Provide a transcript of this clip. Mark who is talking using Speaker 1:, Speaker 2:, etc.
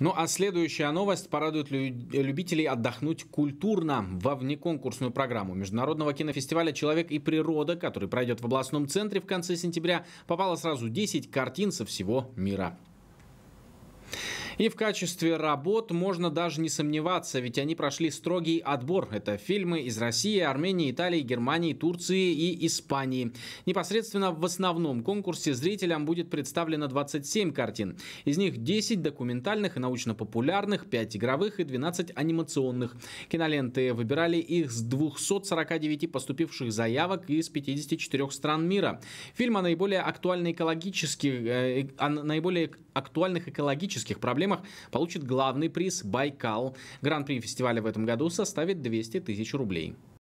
Speaker 1: Ну а следующая новость порадует любителей отдохнуть культурно. Во внеконкурсную программу Международного кинофестиваля «Человек и природа», который пройдет в областном центре в конце сентября, попало сразу 10 картин со всего мира. И в качестве работ можно даже не сомневаться, ведь они прошли строгий отбор. Это фильмы из России, Армении, Италии, Германии, Турции и Испании. Непосредственно в основном конкурсе зрителям будет представлено 27 картин. Из них 10 документальных и научно-популярных, 5 игровых и 12 анимационных. Киноленты выбирали их с 249 поступивших заявок из 54 стран мира. Фильм о наиболее актуальных экологических, э, э, о наиболее актуальных экологических проблемах проблемах, получит главный приз «Байкал». Гран-при фестиваля в этом году составит 200 тысяч рублей.